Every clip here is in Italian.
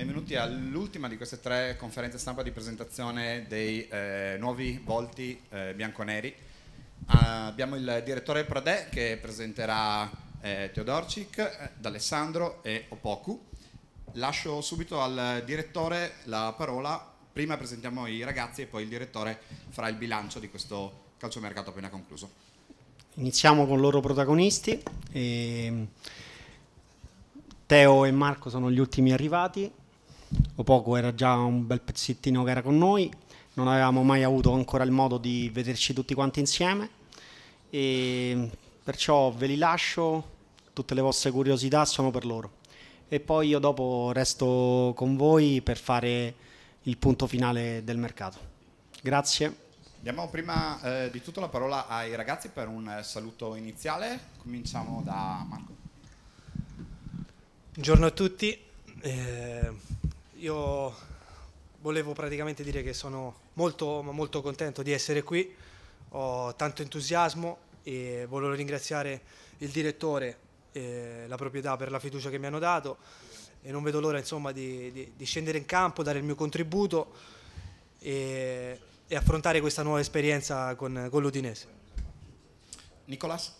Benvenuti all'ultima di queste tre conferenze stampa di presentazione dei eh, nuovi volti eh, bianconeri. Ah, abbiamo il direttore Pradè che presenterà eh, Teodorcic, eh, D'Alessandro e Opoku. Lascio subito al direttore la parola, prima presentiamo i ragazzi e poi il direttore farà il bilancio di questo calciomercato appena concluso. Iniziamo con i loro protagonisti. E... Ehm, Teo e Marco sono gli ultimi arrivati, o poco era già un bel pezzettino che era con noi, non avevamo mai avuto ancora il modo di vederci tutti quanti insieme e perciò ve li lascio, tutte le vostre curiosità sono per loro e poi io dopo resto con voi per fare il punto finale del mercato. Grazie. Diamo prima eh, di tutto la parola ai ragazzi per un eh, saluto iniziale, cominciamo da Marco. Buongiorno a tutti. Eh io volevo praticamente dire che sono molto, molto contento di essere qui, ho tanto entusiasmo e volevo ringraziare il direttore e la proprietà per la fiducia che mi hanno dato e non vedo l'ora insomma, di, di, di, scendere in campo, dare il mio contributo e, e affrontare questa nuova esperienza con, con l'Udinese. Nicolas?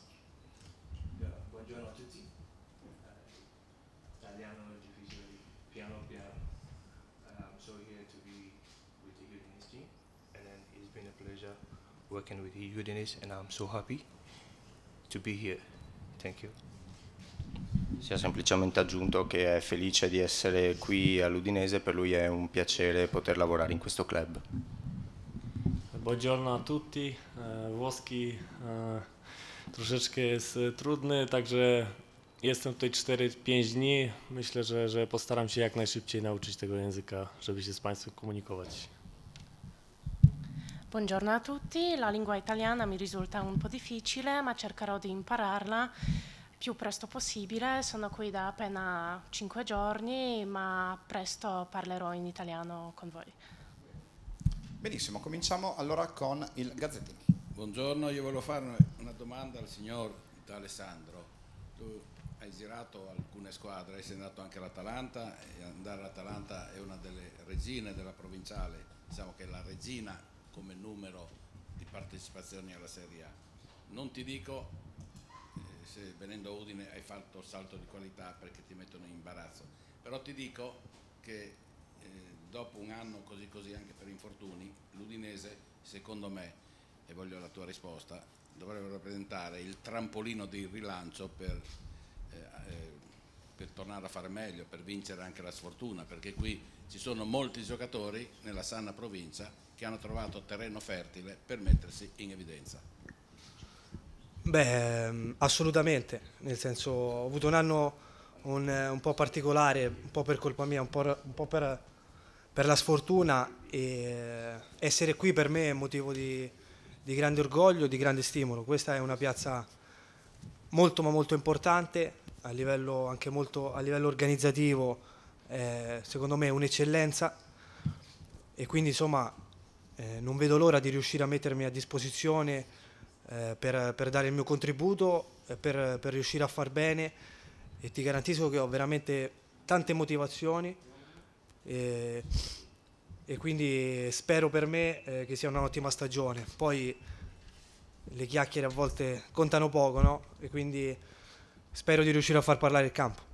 working with Udinese, and I'm so happy to be here. Thank you. Si è semplicemente aggiunto che è felice di essere qui all'Udinese, per lui è un piacere poter lavorare in questo club. Buongiorno a tutti, uh, włoski uh, troszeczkę jest trudny, także jestem tutaj 4-5 dni. Myślę, że, że postaram się jak najszybciej nauczyć tego języka, żeby się z Państwem komunikować. Buongiorno a tutti, la lingua italiana mi risulta un po' difficile ma cercherò di impararla più presto possibile, sono qui da appena 5 giorni ma presto parlerò in italiano con voi. Benissimo, cominciamo allora con il gazzettino. Buongiorno, io volevo fare una domanda al signor D'Alessandro. Tu hai girato alcune squadre, sei andato anche all'Atalanta e andare all'Atalanta è una delle regine della provinciale, diciamo che è la regina come numero di partecipazioni alla Serie A. Non ti dico eh, se venendo a Udine hai fatto salto di qualità perché ti mettono in imbarazzo, però ti dico che eh, dopo un anno così così anche per infortuni, l'Udinese secondo me, e voglio la tua risposta, dovrebbe rappresentare il trampolino di rilancio per... Eh, eh per tornare a fare meglio, per vincere anche la sfortuna, perché qui ci sono molti giocatori nella sana provincia che hanno trovato terreno fertile per mettersi in evidenza? Beh, ehm, assolutamente, nel senso ho avuto un anno un, eh, un po' particolare, un po' per colpa mia, un po', un po per, per, la sfortuna e eh, essere qui per me è motivo di, di grande orgoglio, di grande stimolo. Questa è una piazza molto ma molto importante, a livello, anche molto a livello organizzativo, eh, secondo me un'eccellenza e quindi insomma eh, non vedo l'ora di riuscire a mettermi a disposizione eh, per, per, dare il mio contributo, eh, per, per, riuscire a far bene e ti garantisco che ho veramente tante motivazioni e, e quindi spero per me eh, che sia un'ottima stagione. Poi le chiacchiere a volte contano poco no? e quindi spero di riuscire a far parlare il campo.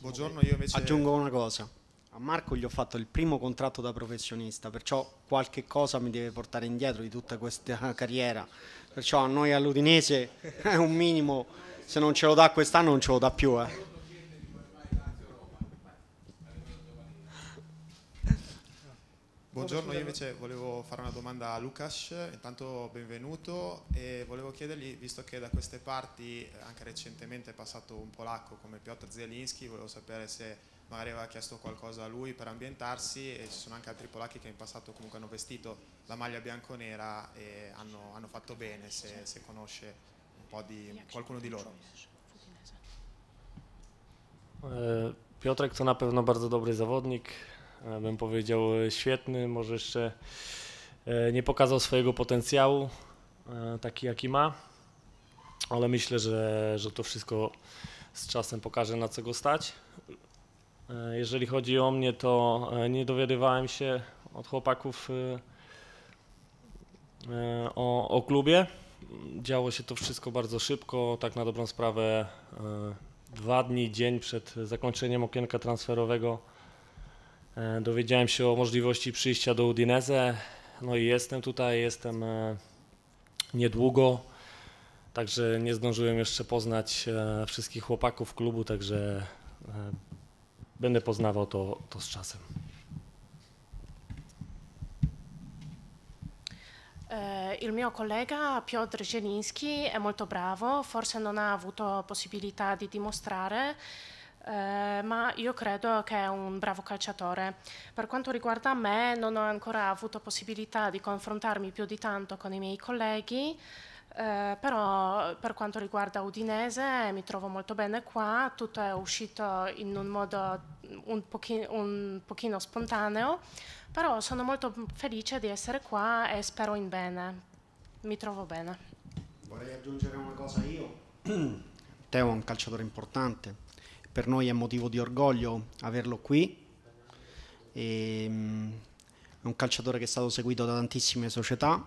Buongiorno, io invece aggiungo una cosa a Marco gli ho fatto il primo contratto da professionista, perciò qualche cosa mi deve portare indietro di tutta questa carriera. Perciò a noi all'Udinese è un minimo, se non ce lo dà quest'anno non ce lo dà più. Eh. Buongiorno, io invece volevo fare una domanda a Lucas, intanto benvenuto e volevo chiedergli, visto che da queste parti eh, anche recentemente è passato un polacco come Piotr Zielinski, volevo sapere se magari aveva chiesto qualcosa a lui per ambientarsi e ci sono anche altri polacchi che in passato comunque hanno vestito la maglia bianconera e hanno, hanno fatto bene, se, se conosce di, qualcuno di loro. Eh, Piotrek to na pewno bardzo dobry zawodnik, E, bym powiedział, e, świetny, może jeszcze e, nie pokazał swojego potencjału, taki jaki ma, ale myślę, że, że to wszystko z czasem pokaże, na co go stać. Jeżeli chodzi o mnie, to nie dowiadywałem się od chłopaków o, o klubie. Działo się to wszystko bardzo szybko, tak na dobrą sprawę dwa dni, dzień przed zakończeniem okienka transferowego E, dowiedziałem się o możliwości przyjścia do Udinese, no i jestem tutaj, jestem e, niedługo, także nie zdążyłem jeszcze poznać e, wszystkich chłopaków klubu, także będę poznawał to, to z czasem. il mio collega Piotr Zieliński è molto bravo, forse non ha avuto possibilità di dimostrare eh, ma io credo che è un bravo calciatore. Per quanto riguarda me, non ho ancora avuto possibilità di confrontarmi più di tanto con i miei colleghi, eh, però per quanto riguarda Udinese mi trovo molto bene qua, tutto è uscito in un modo un, pochi, un pochino spontaneo, però sono molto felice di essere qua e spero in bene, mi trovo bene. Vorrei aggiungere una cosa io. Teo è un calciatore importante, per noi è motivo di orgoglio averlo qui. E, ehm, è un calciatore che è stato seguito da tantissime società.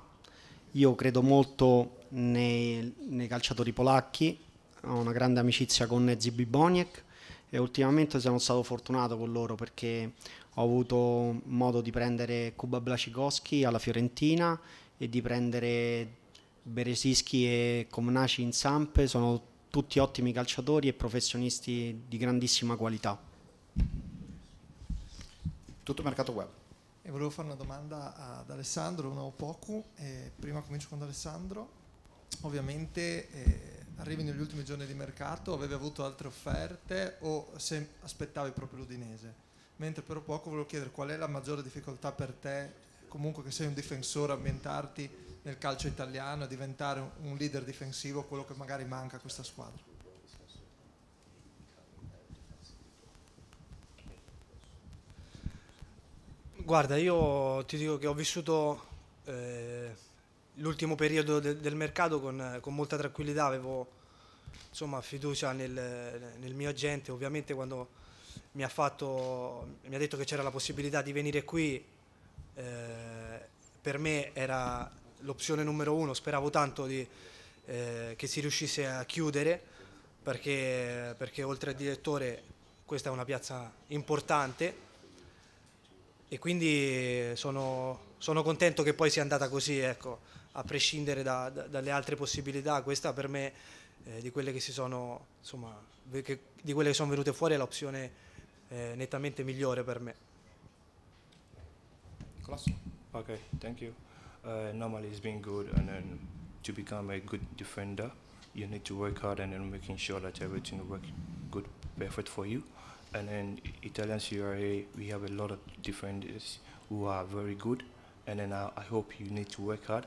Io credo molto nei, nei calciatori polacchi, ho una grande amicizia con Zibi Boniek e ultimamente sono stato fortunato con loro perché ho avuto modo di prendere Kuba Blacikowski alla Fiorentina e di prendere Beresischi e Comnaci in Sampe, sono tutti ottimi calciatori e professionisti di grandissima qualità. Tutto mercato web. E volevo fare una domanda ad Alessandro, una o poco. Eh, prima comincio con Alessandro. Ovviamente eh, arrivi negli ultimi giorni di mercato, avevi avuto altre offerte o se aspettavi proprio l'Udinese? Mentre per poco volevo chiedere qual è la maggiore difficoltà per te, comunque che sei un difensore, ambientarti nel calcio italiano e diventare un leader difensivo, quello che magari manca a questa squadra. Guarda, io ti dico che ho vissuto eh, l'ultimo periodo de del mercato con, con, molta tranquillità, avevo insomma, fiducia nel, nel, mio agente, ovviamente quando mi ha, fatto, mi ha detto che c'era la possibilità di venire qui, eh, per me era l'opzione numero uno, speravo tanto di, eh, che si riuscisse a chiudere perché, perché oltre al direttore questa è una piazza importante e quindi sono, sono, contento che poi sia andata così, ecco, a prescindere da, da, dalle altre possibilità, questa per me eh, di, quelle sono, insomma, che, di, quelle che sono, venute fuori è l'opzione eh, nettamente migliore per me. Class. Ok, thank you. uh, normally it's been good, and then to become a good defender, you need to work hard and then making sure that everything works good, perfect for you. And then Italian CRA, we have a lot of defenders who are very good, and then I, I hope you need to work hard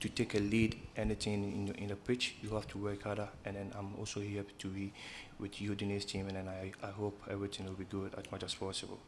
to take a lead anything in the, in the pitch you have to work harder and then i'm also here to be with you team and then i, I hope everything will be good as much as possible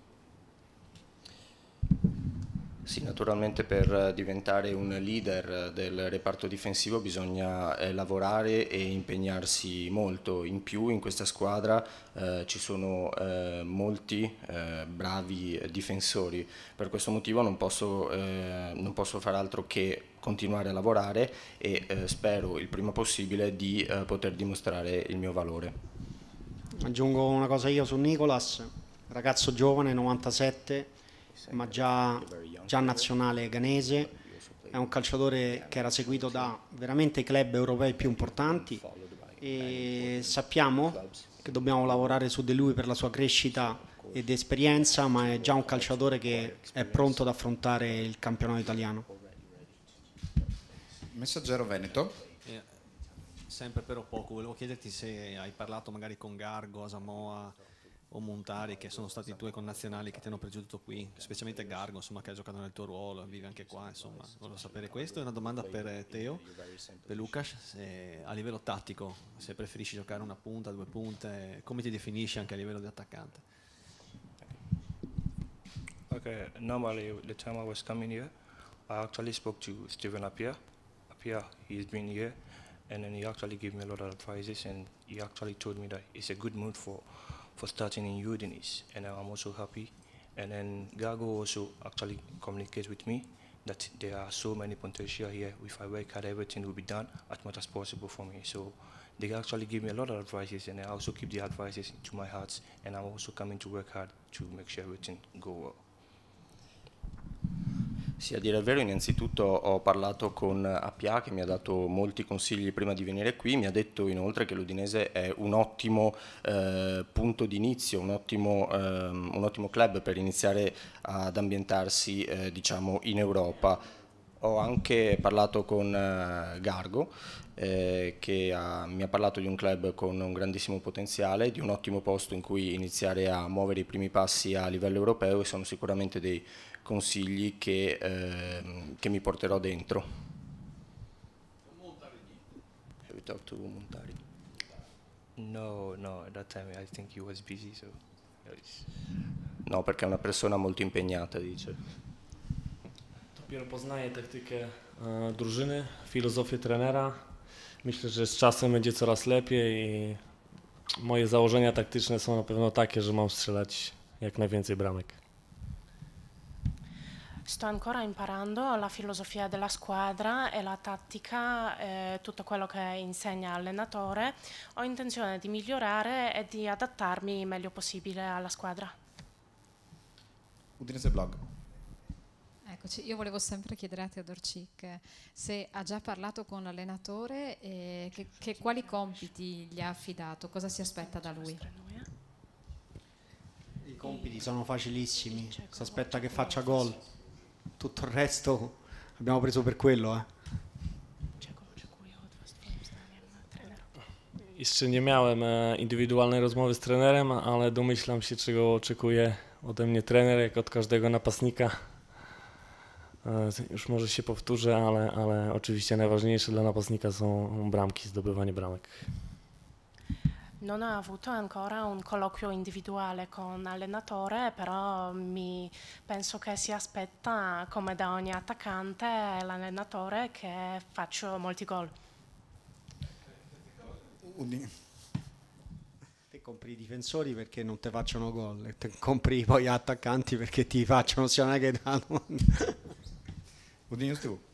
Sì, naturalmente per diventare un leader del reparto difensivo bisogna eh, lavorare e impegnarsi molto. In più in questa squadra eh, ci sono eh, molti eh, bravi difensori. Per questo motivo non posso, eh, non posso far altro che continuare a lavorare e eh, spero il prima possibile di poter dimostrare il mio valore. Aggiungo una cosa io su Nicolas, ragazzo giovane, 97 ma già, già nazionale ghanese, è un calciatore che era seguito da veramente i club europei più importanti e sappiamo che dobbiamo lavorare su di lui per la sua crescita ed esperienza, ma è già un calciatore che è pronto ad affrontare il campionato italiano. Messaggero Veneto. Yeah. Sempre però poco, volevo chiederti se hai parlato magari con Gargo, Asamoa, o Montari che sono stati i tuoi connazionali che ti hanno pregiudicato qui, specialmente Gargo insomma, che ha giocato nel tuo ruolo, e vive anche qua, insomma, volevo sapere questo. È una domanda per eh, Teo, per Lucas, a livello tattico, se preferisci giocare una punta, due punte, come ti definisci anche a livello di attaccante? Okay, normally the time I was coming here, I actually spoke to Steven Appiah. Appiah, he's been here and then he actually gave me a lot of advices and he actually told me that it's a good mood for for starting in Udinese, and I'm also happy. And then Gago also actually communicates with me that there are so many potential here. If I work hard, everything will be done as much as possible for me. So they actually give me a lot of advices, and I also keep the advices to my heart. And I'm also coming to work hard to make sure everything go well. Sì, a dire il vero, innanzitutto ho parlato con Appia che mi ha dato molti consigli prima di venire qui, mi ha detto inoltre che l'Udinese è un ottimo eh, punto d'inizio, un ottimo, eh, un ottimo, club per iniziare ad ambientarsi eh, diciamo, in Europa. Ho anche parlato con eh, Gargo eh, che ha, mi ha parlato di un club con un grandissimo potenziale, di un ottimo posto in cui iniziare a muovere i primi passi a livello europeo e sono sicuramente dei consigli che, eh, che mi porterò dentro. Have you talked to Montari? No, no, at that time I think he was busy, so No, perché è una persona molto impegnata, dice. Dopiero poznaje taktykę e, drużyny, filozofię trenera. Myślę, że z czasem będzie coraz lepiej i moje założenia taktyczne są na pewno takie, że mam strzelać jak najwięcej bramek. Sto ancora imparando la filosofia della squadra e la tattica, eh, tutto quello che insegna l'allenatore. Ho intenzione di migliorare e di adattarmi il meglio possibile alla squadra. Udinese Blog. Eccoci, io volevo sempre chiedere a Teodor Cic eh, se ha già parlato con l'allenatore e che, che quali compiti gli ha affidato, cosa si aspetta da lui. I compiti sono facilissimi, si aspetta che faccia gol tutto il resto abbiamo preso per quello. Eh. Jeszcze nie miałem e, indywidualnej rozmowy z trenerem, ale domyślam się, czego oczekuje ode mnie trener, jak od każdego napastnika. E, już może się powtórzę, ale, ale oczywiście najważniejsze dla napastnika są bramki, zdobywanie bramek. non ho avuto ancora un colloquio individuale con l'allenatore, però mi, penso che si aspetta, come da ogni attaccante, l'allenatore che faccio molti gol. Te compri i difensori perché non ti facciano gol, e te compri poi gli attaccanti perché ti facciano sia una che danno. Udinese tu.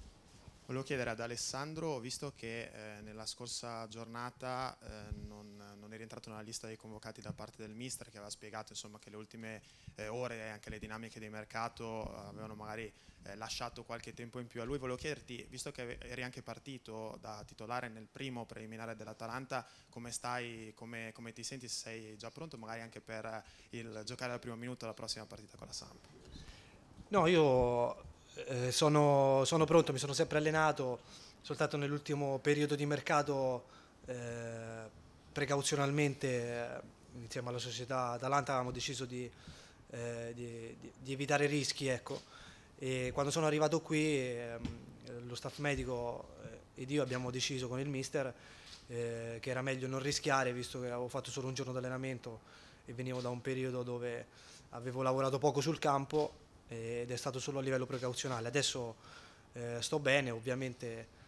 Volevo chiedere ad Alessandro, visto che eh, nella scorsa giornata eh, non è rientrato nella lista dei convocati da parte del mister che aveva spiegato insomma, che le ultime eh, ore e anche le dinamiche di mercato eh, avevano magari eh, lasciato qualche tempo in più a lui. Volevo chiederti, visto che eri anche partito da titolare nel primo preliminare dell'Atalanta, come stai, come, come ti senti, sei già pronto magari anche per eh, il giocare al primo minuto la prossima partita con la Samp? No, io eh, sono, sono pronto, mi sono sempre allenato, soltanto nell'ultimo periodo di mercato eh, precauzionalmente eh, insieme alla società Atalanta avevamo deciso di, eh, di, di evitare rischi. Ecco. quando sono arrivato qui eh, lo staff medico eh, ed io abbiamo deciso con il mister eh, che era meglio non rischiare visto che avevo fatto solo un giorno di allenamento e venivo da un periodo dove avevo lavorato poco sul campo ed è stato solo a livello precauzionale. Adesso eh, sto bene, ovviamente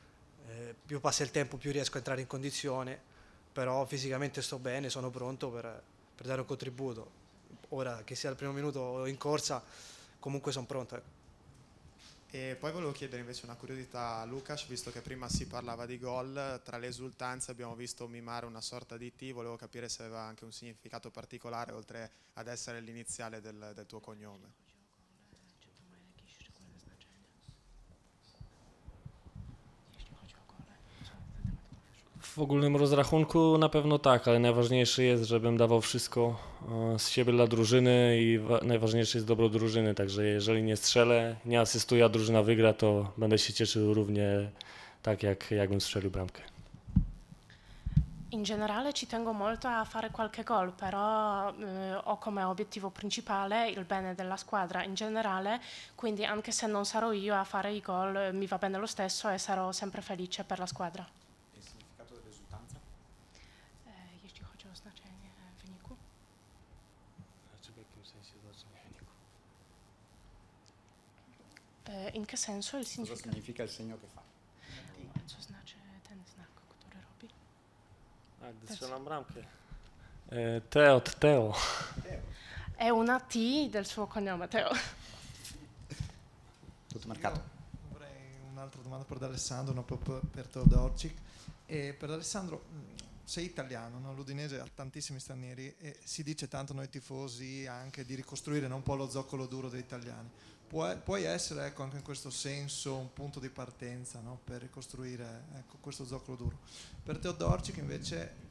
più passa il tempo più riesco a entrare in condizione però fisicamente sto bene, sono pronto per, per dare un contributo. Ora che sia al primo minuto o in corsa, comunque sono pronto. Ecco. E poi volevo chiedere invece una curiosità a Lucas, visto che prima si parlava di gol, tra le esultanze abbiamo visto mimare una sorta di T, volevo capire se aveva anche un significato particolare oltre ad essere l'iniziale del, del tuo cognome. w ogólnym rozrachunku na pewno tak, ale najważniejsze jest, żebym dawał wszystko e, z siebie dla drużyny i najważniejsze jest dobro drużyny, także jeżeli nie strzelę, nie asystuję, a drużyna wygra, to będę się cieszył równie tak, jak jakbym strzelił bramkę. In generale ci tengo molto a fare qualche gol, però eh, ho come obiettivo principale il bene della squadra in generale, quindi anche se non sarò io a fare i gol mi va bene lo stesso e sarò sempre felice per la squadra. Lufthansa? Jeśli chodzi o znaczenie wyniku? Znaczy w jakim sensie znaczenie wyniku? In che senso il significato? Cosa significa il segno che fa? Co znaczy ten znak, który robi? A, gdy strzelam bramkę. E, Teo, Teo. È una T del suo cognome, Teo. Tutto marcato. Io avrei un'altra domanda per Alessandro, una per Teodorczyk. E per Alessandro, mm, sei italiano, no? l'Udinese ha tantissimi stranieri e si dice tanto noi tifosi anche di ricostruire no? un po' lo zoccolo duro degli italiani. Puoi, puoi essere ecco, anche in questo senso un punto di partenza no? per ricostruire ecco, questo zoccolo duro. Per Teodorci che invece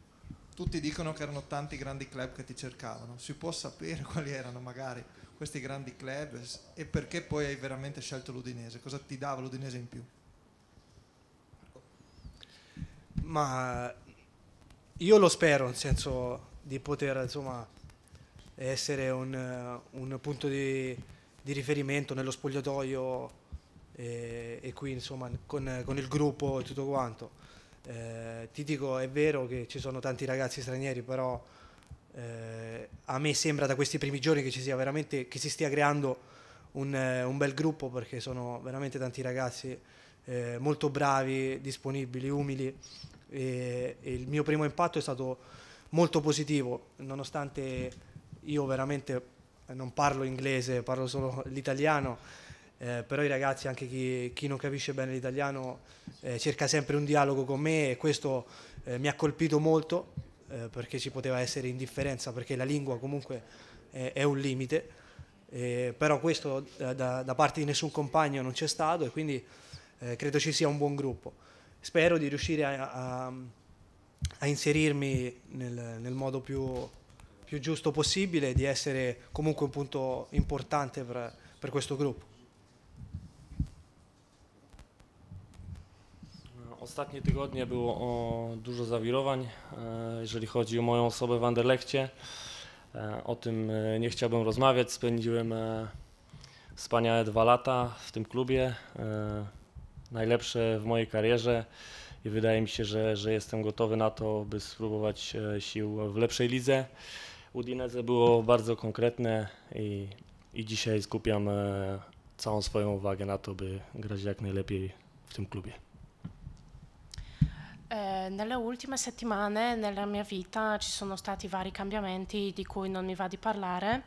tutti dicono che erano tanti grandi club che ti cercavano, si può sapere quali erano magari questi grandi club e perché poi hai veramente scelto l'Udinese? Cosa ti dava l'Udinese in più? Ma io lo spero, nel senso di poter insomma, essere un, un punto di, di, riferimento nello spogliatoio e, e qui insomma, con, con, il gruppo e tutto quanto. Eh, ti dico, è vero che ci sono tanti ragazzi stranieri, però eh, a me sembra da questi primi giorni che, ci sia veramente, che si stia creando un, un bel gruppo perché sono veramente tanti ragazzi eh, molto bravi, disponibili, umili e, e il mio primo impatto è stato molto positivo, nonostante io veramente eh, non parlo inglese, parlo solo l'italiano, eh, però i ragazzi, anche chi, chi non capisce bene l'italiano, eh, cerca sempre un dialogo con me e questo eh, mi ha colpito molto eh, perché ci poteva essere indifferenza, perché la lingua comunque è, è un limite, eh, però questo eh, da, da parte di nessun compagno non c'è stato e quindi eh, credo ci sia un buon gruppo. Spero di riuscire a, a, a inserirmi nel, nel modo più, più, giusto possibile, e di essere comunque un punto importante per, per questo gruppo. Ostatnie tygodnie było dużo zawirowań, jeżeli chodzi o moją osobę w Anderlechcie. O tym nie chciałbym rozmawiać. Spędziłem wspaniałe dwa lata w tym klubie. najlepsze w mojej karierze i wydaje mi się, że, że jestem gotowy na to, by spróbować e, sił w lepszej lidze. Udineze było bardzo konkretne i, i dzisiaj skupiam e, całą swoją uwagę na to, by grać jak najlepiej w tym klubie. E, nelle ultime settimane nella mia vita ci sono stati vari cambiamenti di cui non mi va di parlare.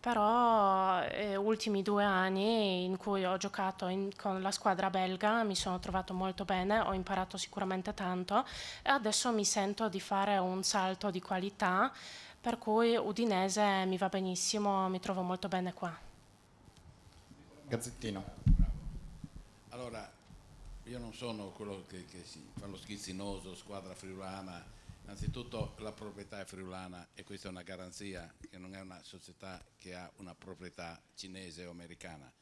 però eh, ultimi due anni in cui ho giocato in, con la squadra belga mi sono trovato molto bene, ho imparato sicuramente tanto e adesso mi sento di fare un salto di qualità per cui Udinese mi va benissimo, mi trovo molto bene qua. Gazzettino. Allora, io non sono quello che, che si fa lo schizzinoso, squadra friulana, Innanzitutto la proprietà è friulana e questa è una garanzia che non è una società che ha una proprietà cinese o americana,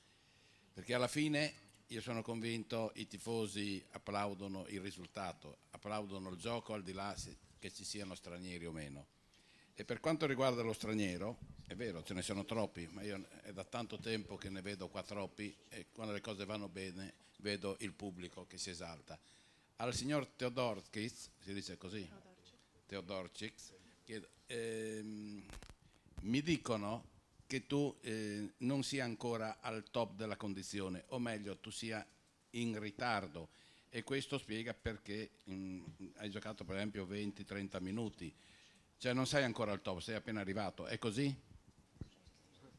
perché alla fine io sono convinto i tifosi applaudono il risultato, applaudono il gioco al di là che ci siano stranieri o meno. E per quanto riguarda lo straniero, è vero, ce ne sono troppi, ma io è da tanto tempo che ne vedo qua troppi e quando le cose vanno bene vedo il pubblico che si esalta. Al signor Teodorskis, si dice così? Teodorcic, che ehm, mi dicono che tu eh, non sia ancora al top della condizione, o meglio, tu sia in ritardo e questo spiega perché mh, hai giocato per esempio 20-30 minuti, cioè non sei ancora al top, sei appena arrivato, è così?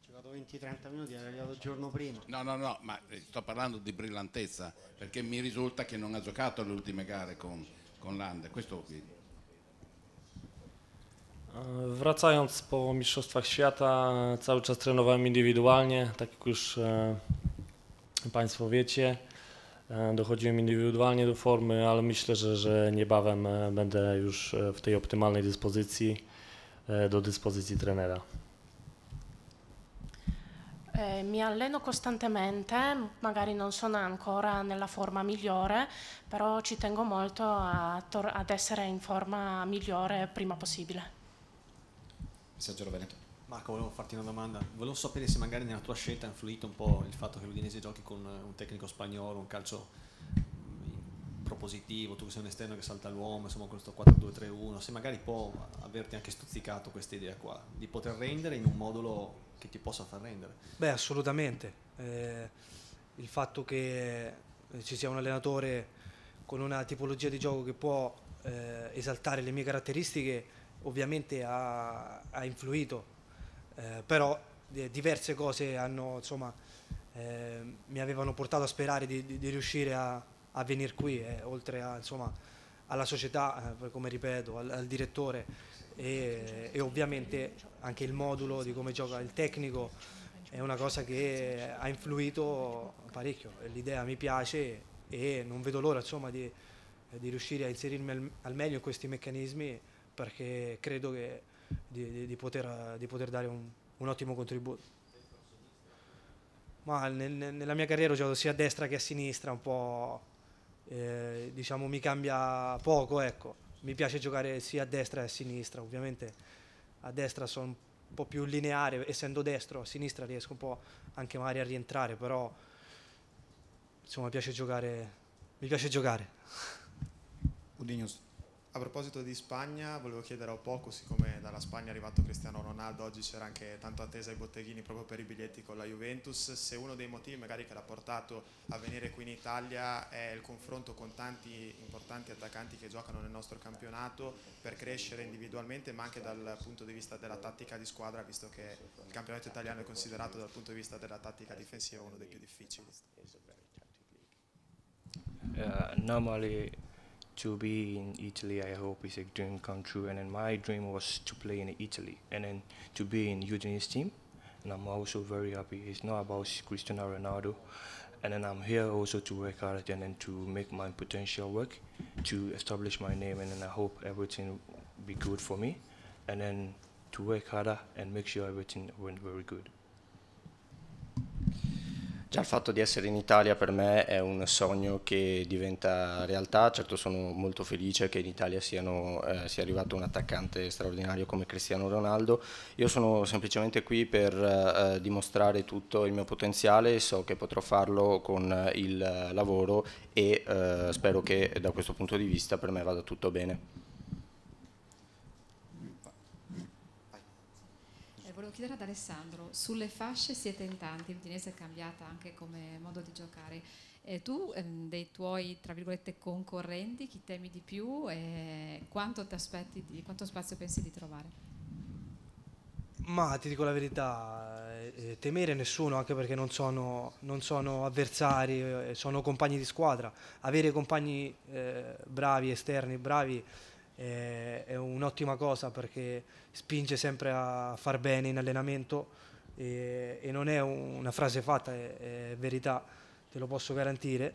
giocato 20-30 minuti, era arrivato il giorno prima. No, no, no, ma eh, sto parlando di brillantezza, perché mi risulta che non ha giocato le ultime gare con, con l'Ande, questo qui. Wracając po Mistrzostwach Świata, cały czas trenowałem indywidualnie, tak jak już e, Państwo wiecie. E, dochodziłem indywidualnie do formy, ale myślę, że, że niebawem e, będę już w tej optymalnej dyspozycji do dyspozycji trenera. mi alleno costantemente, magari non sono ancora nella forma migliore, però ci tengo molto ad essere in forma migliore prima possibile. Messaggero Veneto. Marco, volevo farti una domanda. Volevo sapere se magari nella tua scelta ha influito un po' il fatto che l'Udinese giochi con eh, un tecnico spagnolo, un calcio mm, propositivo, tu che sei un esterno che salta l'uomo, insomma con questo 4-2-3-1, se magari può averti anche stuzzicato questa idea qua, di poter rendere in un modulo che ti possa far rendere. Beh, assolutamente. Eh, il fatto che eh, ci sia un allenatore con una tipologia di gioco che può eh, esaltare le mie caratteristiche ovviamente ha, ha influito, eh, però eh, diverse cose hanno, insomma, eh, mi avevano portato a sperare di, di, di riuscire a, a venire qui, eh, oltre a, insomma, alla società, eh, come ripeto, al, al direttore e, e, ovviamente anche il modulo di come gioca il tecnico è una cosa che ha influito parecchio, l'idea mi piace e non vedo l'ora insomma, di, di riuscire a inserirmi al, al meglio in questi meccanismi perché credo che, di, di, di, poter, di, poter, dare un, un ottimo contributo. Ma nel, nella mia carriera ho giocato sia a destra che a sinistra, un po' eh, diciamo mi cambia poco, ecco. Mi piace giocare sia a destra che a sinistra, ovviamente a destra sono un po' più lineare, essendo destro, a sinistra riesco un po' anche magari a rientrare, però insomma piace giocare, mi piace giocare. Udinus a proposito di Spagna, volevo chiedere a poco, siccome dalla Spagna è arrivato Cristiano Ronaldo, oggi c'era anche tanto attesa ai botteghini proprio per i biglietti con la Juventus, se uno dei motivi magari che l'ha portato a venire qui in Italia è il confronto con tanti importanti attaccanti che giocano nel nostro campionato per crescere individualmente ma anche dal punto di vista della tattica di squadra, visto che il campionato italiano è considerato dal punto di vista della tattica difensiva uno dei più difficili. Uh, eh, normally to be in Italy, I hope, is a dream come true. And then my dream was to play in Italy and then to be in Eugene's team. And I'm also very happy. It's not about Cristiano Ronaldo. And then I'm here also to work hard and then to make my potential work, to establish my name. And then I hope everything will be good for me. And then to work harder and make sure everything went very good. Già il fatto di essere in Italia per me è un sogno che diventa realtà, certo sono molto felice che in Italia siano, eh, sia arrivato un attaccante straordinario come Cristiano Ronaldo, io sono semplicemente qui per eh, dimostrare tutto il mio potenziale e so che potrò farlo con eh, il lavoro e eh, spero che da questo punto di vista per me vada tutto bene. chiedere ad Alessandro, sulle fasce siete in tanti, l'Udinese è cambiata anche come modo di giocare. E tu ehm, dei tuoi tra virgolette, concorrenti chi temi di più e quanto, di, quanto spazio pensi di trovare? Ma ti dico la verità, eh, eh, temere nessuno anche perché non sono, non sono avversari, eh, sono compagni di squadra. Avere compagni eh, bravi, esterni, bravi è un'ottima cosa perché spinge sempre a far bene in allenamento e, e non è un, una frase fatta, è, è, verità, te lo posso garantire.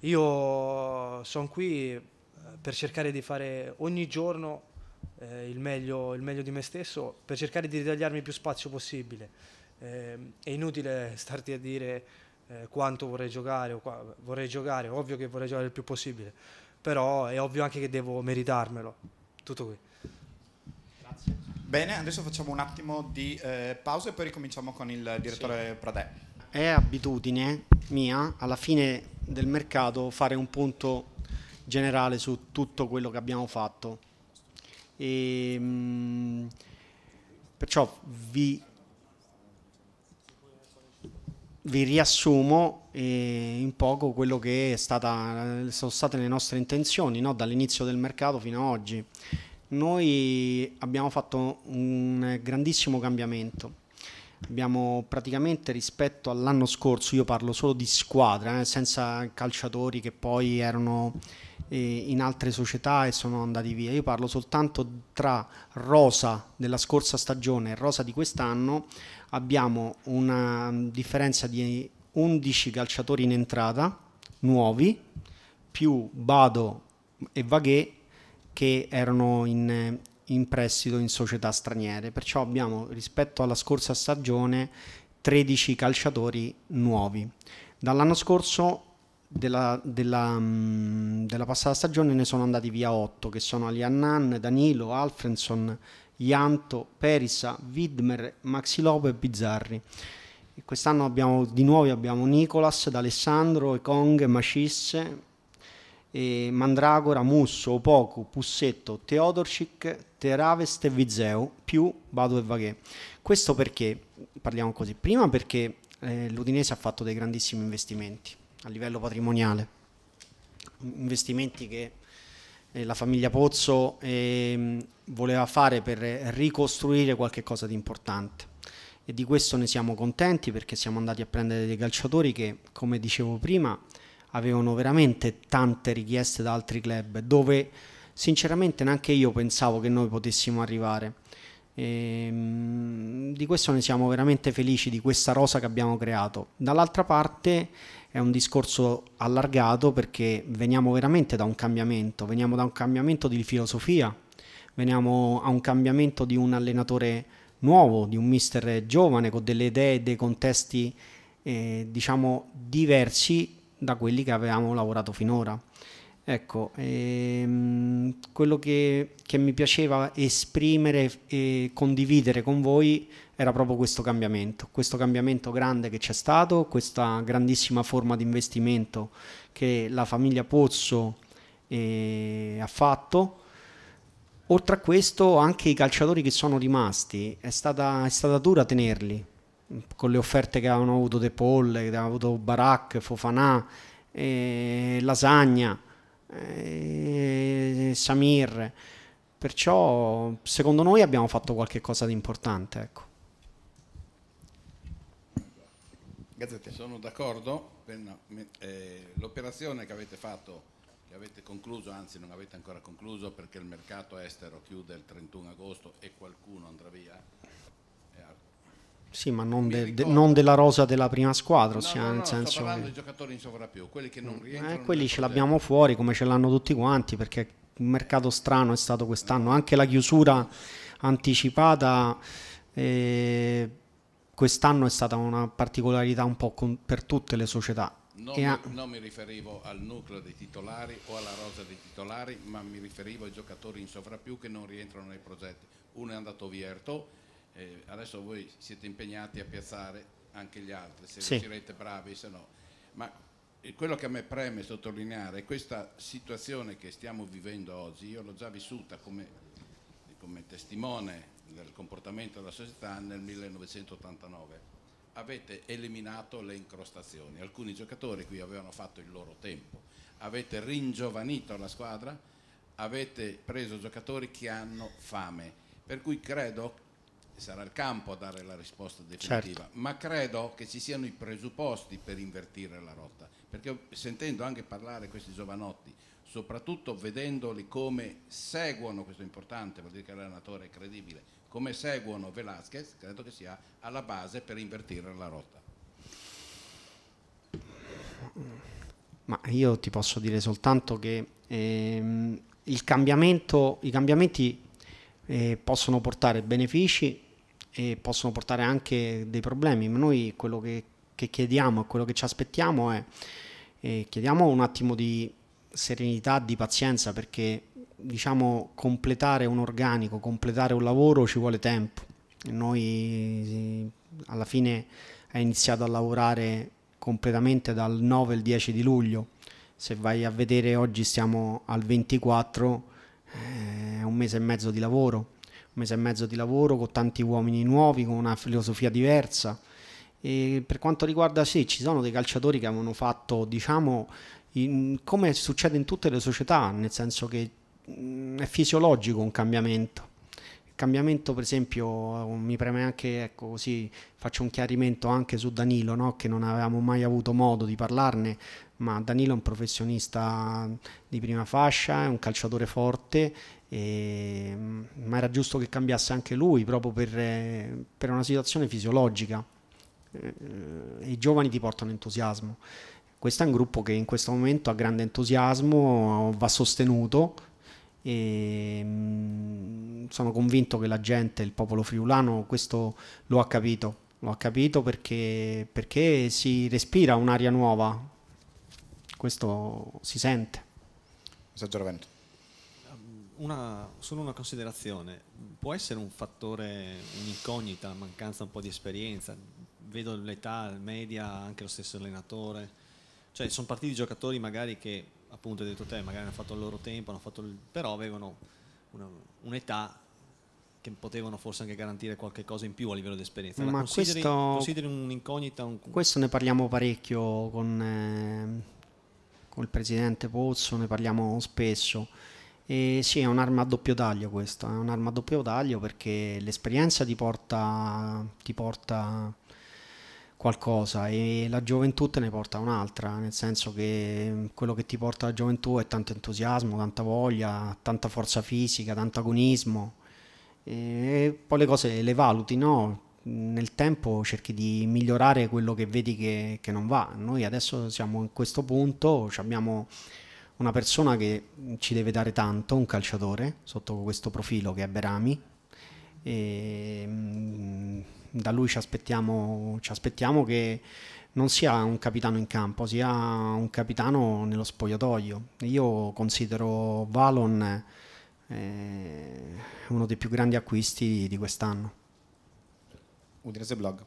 Io sono qui eh, per cercare di fare ogni giorno eh, il, meglio, il meglio di me stesso, per cercare di ritagliarmi più spazio possibile. Eh, è inutile starti a dire eh, quanto vorrei giocare, o qua, vorrei giocare, ovvio che vorrei giocare il più possibile, però è ovvio anche che devo meritarmelo. Tutto qui. Grazie. Bene, adesso facciamo un attimo di eh, pausa e poi ricominciamo con il direttore sì. Pradè. È abitudine mia, alla fine del mercato, fare un punto generale su tutto quello che abbiamo fatto. E, ehm, mh, perciò vi vi riassumo eh, in poco quello che stata, sono state le nostre intenzioni no? dall'inizio del mercato fino ad oggi. Noi abbiamo fatto un grandissimo cambiamento abbiamo praticamente rispetto all'anno scorso, io parlo solo di squadra, eh, senza calciatori che poi erano eh, in altre società e sono andati via, io parlo soltanto tra rosa della scorsa stagione e rosa di quest'anno, abbiamo una differenza di 11 calciatori in entrata, nuovi, più Bado e Vaghe che erano in in prestito in società straniere. Perciò abbiamo rispetto alla scorsa stagione 13 calciatori nuovi. Dall'anno scorso della, della, della, passata stagione ne sono andati via 8 che sono Aliannan, Danilo, Alfrenson, Ianto, Perisa, Widmer, Maxi Lobo e Bizzarri. Quest'anno abbiamo di nuovo abbiamo Nicolas, D'Alessandro, Ekong, Macisse, Mandragora, Musso, Opoku, Pussetto, Teodorcic, ravest e vizeu più Bado e Vaghe. Questo perché, parliamo così, prima perché eh, l'Udinese ha fatto dei grandissimi investimenti a livello patrimoniale, investimenti che eh, la famiglia Pozzo eh, voleva fare per ricostruire qualche cosa di importante e di questo ne siamo contenti perché siamo andati a prendere dei calciatori che, come dicevo prima, avevano veramente tante richieste da altri club dove sinceramente neanche io pensavo che noi potessimo arrivare. E, ehm, di questo ne siamo veramente felici, di questa rosa che abbiamo creato. Dall'altra parte è un discorso allargato perché veniamo veramente da un cambiamento, veniamo da un cambiamento di filosofia, veniamo a un cambiamento di un allenatore nuovo, di un mister giovane con delle idee, dei contesti eh, diciamo diversi da quelli che avevamo lavorato finora. Ecco, ehm, quello che, che, mi piaceva esprimere e condividere con voi era proprio questo cambiamento, questo cambiamento grande che c'è stato, questa grandissima forma di investimento che la famiglia Pozzo eh, ha fatto. Oltre a questo anche i calciatori che sono rimasti, è stata, è stata dura tenerli, con le offerte che avevano avuto De Paul, che avevano avuto Barak, Fofanà, eh, Lasagna eh, eh, Samir. Perciò secondo noi abbiamo fatto qualcosa di importante. Ecco. Grazie a te. Sono d'accordo. Eh, l'operazione che avete fatto, che avete concluso, anzi non avete ancora concluso perché il mercato estero chiude il 31 agosto e qualcuno andrà via sì, ma non, de, de, non, della rosa della prima squadra, ossia no, no, no, nel senso... Sto parlando che... di giocatori in sovrappiù, quelli che non eh, rientrano... Eh, quelli ce l'abbiamo fuori come ce l'hanno tutti quanti, perché un mercato strano è stato quest'anno, anche la chiusura anticipata eh, quest'anno è stata una particolarità un po' con, per tutte le società. Non mi, a... non mi riferivo al nucleo dei titolari o alla rosa dei titolari, ma mi riferivo ai giocatori in sovrappiù che non rientrano nei progetti. Uno è andato via Ertò eh, adesso voi siete impegnati a piazzare anche gli altri, se sì. riuscirete bravi, se no. Ma eh, quello che a me preme sottolineare è questa situazione che stiamo vivendo oggi, io l'ho già vissuta come, come testimone del comportamento della società nel 1989 avete eliminato le incrostazioni. Alcuni giocatori qui avevano fatto il loro tempo, avete ringiovanito la squadra, avete preso giocatori che hanno fame. Per cui credo sarà il campo a dare la risposta definitiva, certo. ma credo che ci siano i presupposti per invertire la rotta, perché sentendo anche parlare questi giovanotti, soprattutto vedendoli come seguono, questo è importante, vuol dire che l'allenatore è credibile, come seguono Velasquez, credo che sia alla base per invertire la rotta. Ma io ti posso dire soltanto che ehm, i cambiamenti eh, possono portare benefici e possono portare anche dei problemi, ma noi quello che, che chiediamo e quello che ci aspettiamo è eh, chiediamo un attimo di serenità, di pazienza, perché diciamo completare un organico, completare un lavoro ci vuole tempo. Noi alla fine hai iniziato a lavorare completamente dal 9 al 10 di luglio. Se vai a vedere oggi siamo al 24, eh, è eh, un mese e mezzo di lavoro mese e mezzo di lavoro con tanti uomini nuovi, con una filosofia diversa. E per quanto riguarda sì, ci sono dei calciatori che avevano fatto, diciamo, in, come succede in tutte le società, nel senso che mh, mm, è fisiologico un cambiamento. Il cambiamento, per esempio, mi preme anche, ecco così, faccio un chiarimento anche su Danilo, no? che non avevamo mai avuto modo di parlarne, ma Danilo è un professionista di prima fascia, è un calciatore forte e, ehm, ma era giusto che cambiasse anche lui proprio per, eh, per una situazione fisiologica. Eh, eh, I giovani ti portano entusiasmo. Questo è un gruppo che in questo momento ha grande entusiasmo, va sostenuto e mm, sono convinto che la gente, il popolo friulano, questo lo ha capito. Lo ha capito perché, perché si respira un'aria nuova, questo si sente. Messaggio Ravento una, solo una considerazione, può essere un fattore, un'incognita, mancanza un po' di esperienza, vedo l'età media, anche lo stesso allenatore, cioè sono partiti giocatori magari che, appunto hai detto te, magari hanno fatto il loro tempo, fatto il, però avevano una, un'età che potevano forse anche garantire qualche cosa in più a livello di esperienza. Ma consideri, questo, consideri un'incognita? Un... Questo ne parliamo parecchio con... Eh, con il presidente Pozzo ne parliamo spesso e sì, è un'arma a doppio taglio questo, è un'arma a doppio taglio perché l'esperienza ti porta, ti porta qualcosa e la gioventù te ne porta un'altra, nel senso che quello che ti porta la gioventù è tanto entusiasmo, tanta voglia, tanta forza fisica, tanto agonismo e poi le cose le valuti, no? nel tempo cerchi di migliorare quello che vedi che, che non va. Noi adesso siamo in questo punto, abbiamo una persona che ci deve dare tanto, un calciatore, sotto questo profilo che è Berami. E, ehm, da lui ci aspettiamo, ci aspettiamo che non sia un capitano in campo, sia un capitano nello spogliatoio. Io considero Valon eh, uno dei più grandi acquisti di quest'anno. Udinese Blog.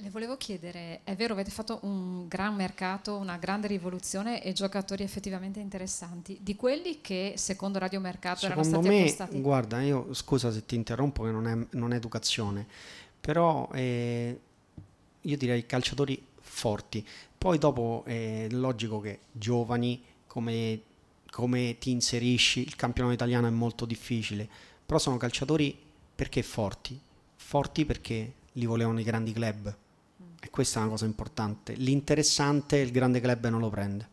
Le volevo chiedere, è vero, avete fatto un gran mercato, una grande rivoluzione e giocatori effettivamente interessanti, di quelli che secondo Radio Mercato secondo erano stati me, accostati? Guarda, io scusa se ti interrompo che non è, non è educazione, però eh, io direi calciatori forti, poi dopo eh, è logico che giovani, come, come ti inserisci, il campionato italiano è molto difficile, però sono calciatori perché forti, forti perché li volevano i grandi club questa è una cosa importante. L'interessante il grande club non lo prende.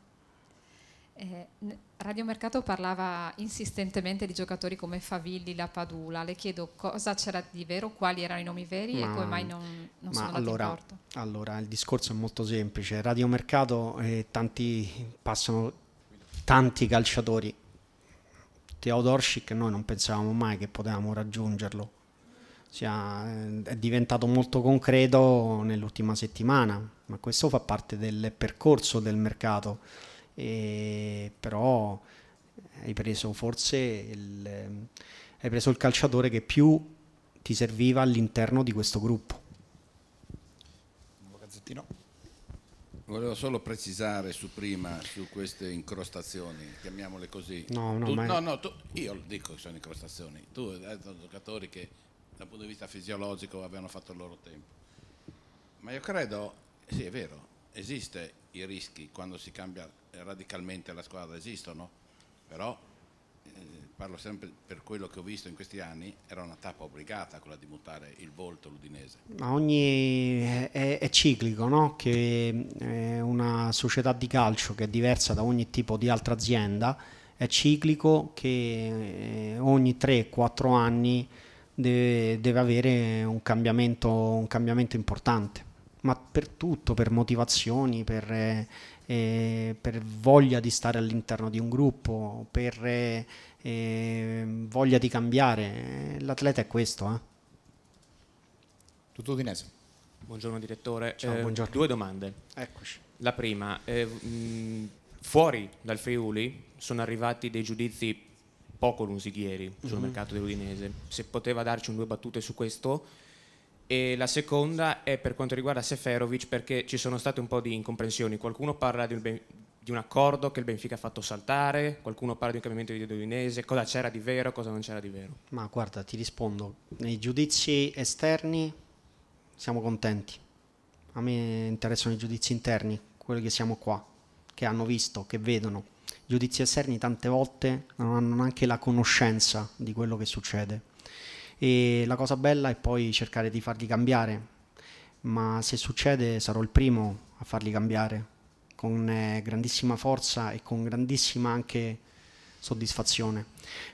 Eh, Radio Mercato parlava insistentemente di giocatori come Favilli, la Padula. Le chiedo cosa c'era di vero, quali erano i nomi veri ma, e come mai non, non sono allora, andati in Allora, il discorso è molto semplice. Radio Mercato eh, tanti, passano tanti calciatori. Teodorsic noi non pensavamo mai che potevamo raggiungerlo cioè, eh, è diventato molto concreto nell'ultima settimana, ma questo fa parte del percorso del mercato, e però hai preso forse il, hai preso il calciatore che più ti serviva all'interno di questo gruppo. Volevo solo precisare su prima, su queste incrostazioni, chiamiamole così. No, no, tu, no, no tu, io dico che sono incrostazioni. Tu hai detto giocatori che dal punto di vista fisiologico avevano fatto il loro tempo. Ma io credo, sì è vero, esistono i rischi quando si cambia radicalmente la squadra, esistono, però eh, parlo sempre per quello che ho visto in questi anni, era una tappa obbligata quella di mutare il volto l'Udinese. Ma ogni è, è ciclico, no? Che eh, una società di calcio che è diversa da ogni tipo di altra azienda è ciclico che eh, ogni 3-4 anni deve, deve avere un cambiamento, un cambiamento, importante, ma per tutto, per motivazioni, per, eh, eh per voglia di stare all'interno di un gruppo, per eh, eh voglia di cambiare. Eh, l'atleta è questo. Eh. Tutto Udinese. Buongiorno direttore. Ciao, eh, buongiorno. Due domande. Eccoci. La prima, eh, mh, fuori dal Friuli sono arrivati dei giudizi poco lusinghieri sul mm-hmm. mercato dell'Udinese. Se poteva darci un due battute su questo. E la seconda è per quanto riguarda Seferovic perché ci sono state un po' di incomprensioni. Qualcuno parla di un, ben, di un accordo che il Benfica ha fatto saltare, qualcuno parla di un cambiamento di Udinese, cosa c'era di vero, cosa non c'era di vero. Ma guarda, ti rispondo, nei giudizi esterni siamo contenti. A me interessano i giudizi interni, quelli che siamo qua, che hanno visto, che vedono, giudizi esterni tante volte non hanno neanche la conoscenza di quello che succede. E la cosa bella è poi cercare di farli cambiare, ma se succede sarò il primo a farli cambiare con eh, grandissima forza e con grandissima anche soddisfazione.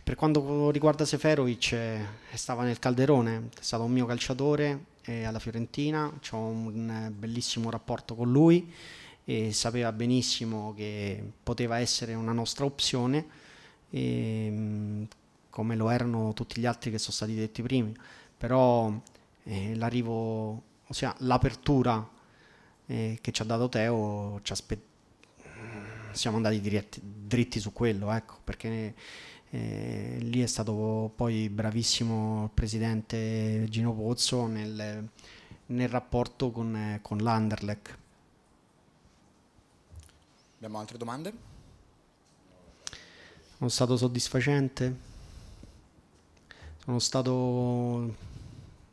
Per quanto riguarda Seferovic, eh, stava nel calderone, è stato un mio calciatore eh, alla Fiorentina, ho un eh, bellissimo rapporto con lui e sapeva benissimo che poteva essere una nostra opzione e, ehm, come lo erano tutti gli altri che sono stati detti prima però eh, l'arrivo ossia l'apertura eh, che ci ha dato Teo ci aspe- siamo andati diretti, dritti su quello ecco perché eh, lì è stato poi bravissimo il presidente Gino Pozzo nel, nel rapporto con, eh, con l'Anderlech Abbiamo altre domande? Sono stato soddisfacente? Sono stato...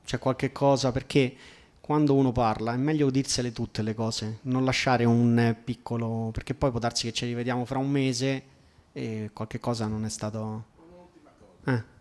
c'è qualche cosa perché quando uno parla è meglio dirsele tutte le cose, non lasciare un piccolo... perché poi può darsi che ci rivediamo fra un mese e qualche cosa non è stato... Un'ultima cosa. Eh.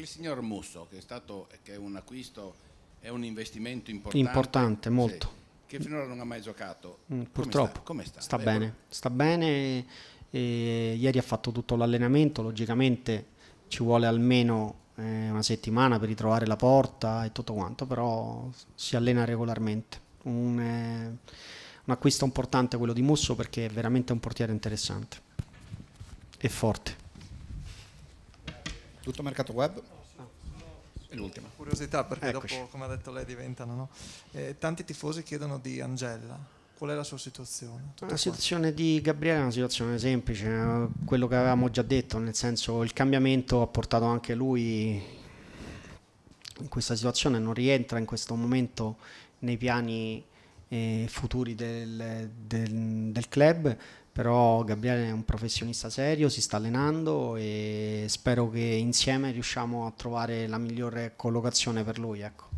Il signor Musso, che è, stato, che è un acquisto è un investimento importante. Importante, molto. Sì, che finora non ha mai giocato. Mm, purtroppo. Come sta? Come sta? sta bene, buono. sta bene. E ieri ha fatto tutto l'allenamento, logicamente ci vuole almeno eh, una settimana per ritrovare la porta e tutto quanto, però si allena regolarmente. Un, eh, un acquisto importante quello di Musso perché è veramente un portiere interessante e forte. Tutto mercato web? l'ultima. Curiosità perché Eccoci. dopo, come ha detto lei, diventano. No? Eh, tanti tifosi chiedono di Angela Qual è la sua situazione? Tutto la situazione di Gabriele è una situazione semplice, eh, quello che avevamo già detto, nel senso il cambiamento ha portato anche lui in questa situazione, non rientra in questo momento nei piani eh, futuri del, del, del club però Gabriele è un professionista serio, si sta allenando e spero che insieme riusciamo a trovare la migliore collocazione per lui. Ecco.